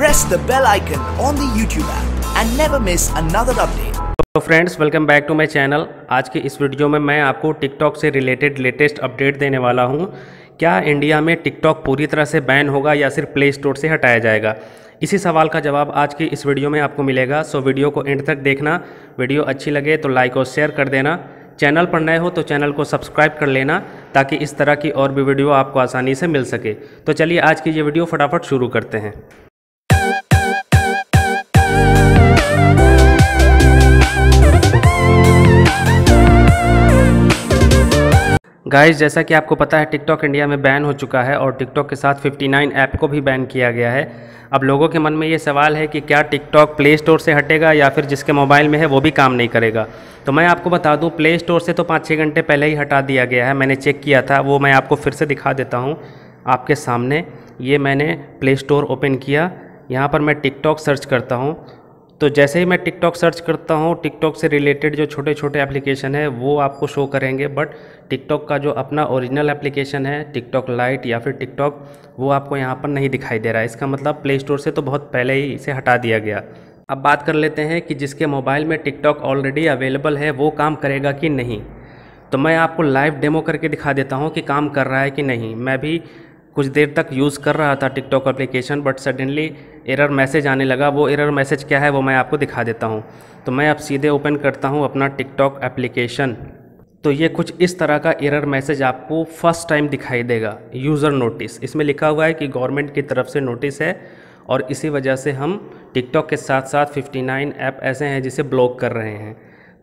press the bell icon on the YouTube app and never miss another update. तो friends welcome back to my channel आज के इस video में मैं आपको टिकटॉक से रिलेटेड लेटेस्ट अपडेट देने वाला हूं क्या इंडिया में टिकटॉक पूरी तरह से बैन होगा या सिर्फ प्ले स्टोर से हटाया जाएगा इसी सवाल का जवाब आज की इस वीडियो में आपको मिलेगा सो वीडियो को एंड तक देखना वीडियो अच्छी लगे तो लाइक और शेयर कर देना चैनल पर नए हो तो चैनल को सब्सक्राइब कर लेना ताकि इस तरह की और भी वीडियो आपको आसानी से मिल सके तो चलिए आज की ये वीडियो फटाफट शुरू करते हैं गाइस जैसा कि आपको पता है टिकटॉक इंडिया में बैन हो चुका है और टिकटॉक के साथ 59 ऐप को भी बैन किया गया है अब लोगों के मन में ये सवाल है कि क्या टिकटॉक प्ले स्टोर से हटेगा या फिर जिसके मोबाइल में है वो भी काम नहीं करेगा तो मैं आपको बता दूं प्ले स्टोर से तो पाँच छः घंटे पहले ही हटा दिया गया है मैंने चेक किया था वो मैं आपको फिर से दिखा देता हूँ आपके सामने ये मैंने प्ले स्टोर ओपन किया यहाँ पर मैं टिकटॉक सर्च करता हूँ तो जैसे ही मैं टिकटॉक सर्च करता हूँ टिकटॉक से रिलेटेड जो छोटे छोटे एप्लीकेशन है वो आपको शो करेंगे बट टिकटॉक का जो अपना ओरिजिनल एप्लीकेशन है टिकटॉक लाइट या फिर टिकटॉक वो आपको यहाँ पर नहीं दिखाई दे रहा है इसका मतलब प्ले स्टोर से तो बहुत पहले ही इसे हटा दिया गया अब बात कर लेते हैं कि जिसके मोबाइल में टिकटॉक ऑलरेडी अवेलेबल है वो काम करेगा कि नहीं तो मैं आपको लाइव डेमो करके दिखा देता हूँ कि काम कर रहा है कि नहीं मैं भी कुछ देर तक यूज़ कर रहा था TikTok application but suddenly error message आने लगा वो एरर मैसेज क्या है वो मैं आपको दिखा देता हूँ तो मैं अब सीधे ओपन करता हूँ अपना टिकटॉक एप्लीकेशन तो ये कुछ इस तरह का एरर मैसेज आपको फर्स्ट टाइम दिखाई देगा यूज़र नोटिस इसमें लिखा हुआ है कि गवर्नमेंट की तरफ से नोटिस है और इसी वजह से हम टिकटॉक के साथ साथ 59 ऐप ऐसे हैं जिसे ब्लॉक कर रहे हैं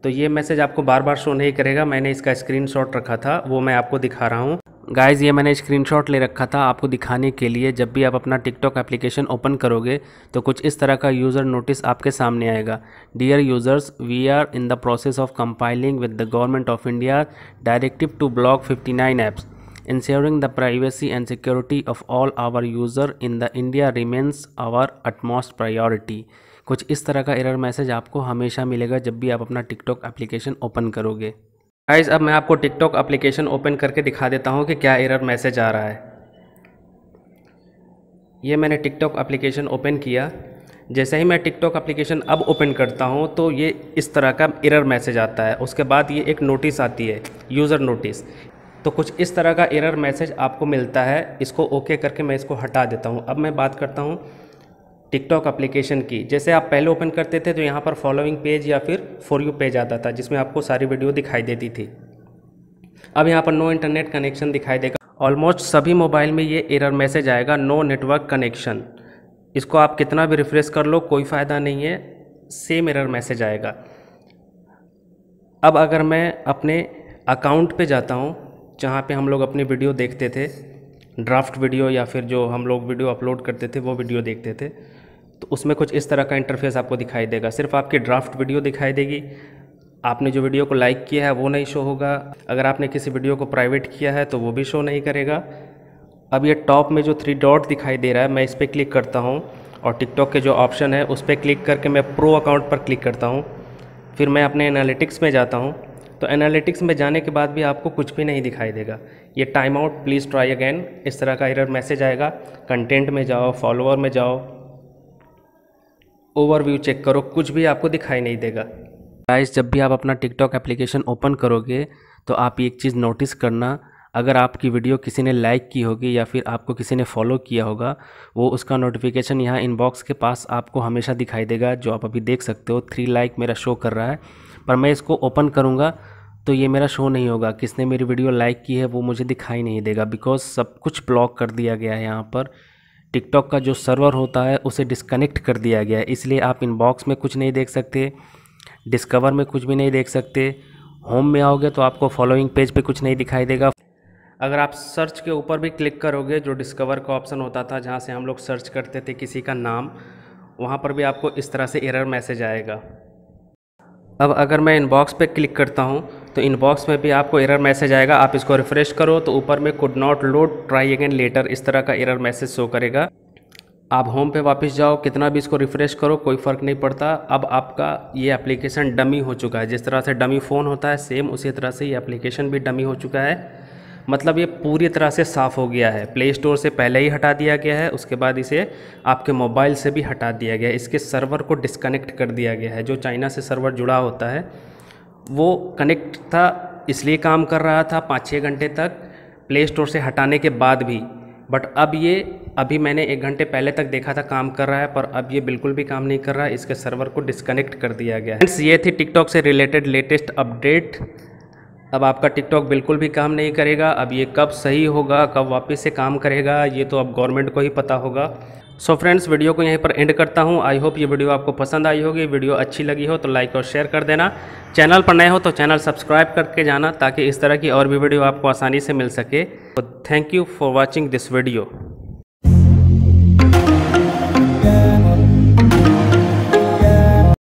तो ये मैसेज आपको बार बार शो नहीं करेगा मैंने इसका स्क्रीनशॉट रखा था वो मैं आपको दिखा रहा हूँ गाइस ये मैंने स्क्रीनशॉट ले रखा था आपको दिखाने के लिए जब भी आप अपना टिकटॉक एप्लीकेशन ओपन करोगे तो कुछ इस तरह का यूज़र नोटिस आपके सामने आएगा dear users we are in the process of compiling with the government of India directive to block 59 apps ensuring the privacy and security of all our user in the India remains our utmost priority कुछ इस तरह का error message आपको हमेशा मिलेगा जब भी आप अपना टिकटॉक एप्लीकेशन ओपन करोगे गाइज अब मैं आपको टिकटॉक एप्लीकेशन ओपन करके दिखा देता हूँ कि क्या एरर मैसेज आ रहा है ये मैंने टिकटॉक एप्लीकेशन ओपन किया जैसे ही मैं टिकटॉक एप्लीकेशन अब ओपन करता हूँ तो ये इस तरह का एरर मैसेज आता है उसके बाद ये एक नोटिस आती है यूज़र नोटिस तो कुछ इस तरह का एरर मैसेज आपको मिलता है इसको ओके करके मैं इसको हटा देता हूँ अब मैं बात करता हूँ टिकटॉक एप्लीकेशन की जैसे आप पहले ओपन करते थे तो यहाँ पर फॉलोइंग पेज या फिर फॉर यू पेज आता था जिसमें आपको सारी वीडियो दिखाई देती थी अब यहाँ पर नो इंटरनेट कनेक्शन दिखाई देगा ऑलमोस्ट सभी मोबाइल में ये एरर मैसेज आएगा नो नेटवर्क कनेक्शन इसको आप कितना भी रिफ्रेश कर लो कोई फ़ायदा नहीं है सेम एरर मैसेज आएगा अब अगर मैं अपने अकाउंट पे जाता हूँ जहाँ पे हम लोग अपनी वीडियो देखते थे ड्राफ्ट वीडियो या फिर जो हम लोग वीडियो अपलोड करते थे वो वीडियो देखते थे तो उसमें कुछ इस तरह का इंटरफेस आपको दिखाई देगा सिर्फ आपकी ड्राफ्ट वीडियो दिखाई देगी आपने जो वीडियो को लाइक किया है वो नहीं शो होगा अगर आपने किसी वीडियो को प्राइवेट किया है तो वो भी शो नहीं करेगा अब ये टॉप में जो थ्री डॉट दिखाई दे रहा है मैं इस पर क्लिक करता हूँ और टिकटॉक के जो ऑप्शन है उस पर क्लिक करके मैं प्रो अकाउंट पर क्लिक करता हूँ फिर मैं अपने एनालिटिक्स में जाता हूँ तो एनालिटिक्स में जाने के बाद भी आपको कुछ भी नहीं दिखाई देगा ये time out please try again इस तरह का एरर मैसेज आएगा कंटेंट में जाओ फॉलोअर में जाओ ओवरव्यू चेक करो कुछ भी आपको दिखाई नहीं देगा गाइस जब भी आप अपना टिकटॉक एप्लीकेशन ओपन करोगे तो आप एक चीज़ नोटिस करना अगर आपकी वीडियो किसी ने लाइक की होगी या फिर आपको किसी ने फॉलो किया होगा वो उसका नोटिफिकेशन यहाँ इनबॉक्स के पास आपको हमेशा दिखाई देगा जो आप अभी देख सकते हो थ्री लाइक मेरा शो कर रहा है पर मैं इसको ओपन करूँगा तो ये मेरा शो नहीं होगा किसने मेरी वीडियो लाइक की है वो मुझे दिखाई नहीं देगा बिकॉज सब कुछ ब्लॉक कर दिया गया है यहाँ पर टिकटॉक का जो सर्वर होता है उसे डिस्कनेक्ट कर दिया गया है इसलिए आप इनबॉक्स में कुछ नहीं देख सकते डिस्कवर में कुछ भी नहीं देख सकते होम में आओगे तो आपको फॉलोइंग पेज पे कुछ नहीं दिखाई देगा अगर आप सर्च के ऊपर भी क्लिक करोगे जो डिस्कवर का ऑप्शन होता था जहाँ से हम लोग सर्च करते थे किसी का नाम वहाँ पर भी आपको इस तरह से एरर मैसेज आएगा अब अगर मैं इनबॉक्स पे क्लिक करता हूँ तो इनबॉक्स में भी आपको एरर मैसेज आएगा आप इसको रिफ़्रेश करो तो ऊपर में could not load try again later इस तरह का एरर मैसेज शो करेगा आप होम पे वापस जाओ कितना भी इसको रिफ़्रेश करो कोई फ़र्क नहीं पड़ता अब आपका ये एप्लीकेशन डमी हो चुका है जिस तरह से डमी फ़ोन होता है सेम उसी तरह से ये एप्लीकेशन भी डमी हो चुका है मतलब ये पूरी तरह से साफ़ हो गया है प्ले स्टोर से पहले ही हटा दिया गया है उसके बाद इसे आपके मोबाइल से भी हटा दिया गया है इसके सर्वर को डिस्कनेक्ट कर दिया गया है जो चाइना से सर्वर जुड़ा होता है वो कनेक्ट था इसलिए काम कर रहा था पाँच छः घंटे तक प्ले स्टोर से हटाने के बाद भी बट अब ये अभी मैंने एक घंटे पहले तक देखा था काम कर रहा है पर अब ये बिल्कुल भी काम नहीं कर रहा है इसके सर्वर को डिसकनेक्ट कर दिया गया है ये थी टिकटॉक से रिलेटेड लेटेस्ट अपडेट अब आपका टिकटॉक बिल्कुल भी काम नहीं करेगा अब ये कब सही होगा कब वापस से काम करेगा ये तो अब गवर्नमेंट को ही पता होगा सो फ्रेंड्स वीडियो को यहीं पर एंड करता हूँ आई होप ये वीडियो आपको पसंद आई होगी वीडियो अच्छी लगी हो तो लाइक और शेयर कर देना चैनल पर नए हो तो चैनल सब्सक्राइब करके जाना ताकि इस तरह की और भी वीडियो आपको आसानी से मिल सके तो thank you for watching this video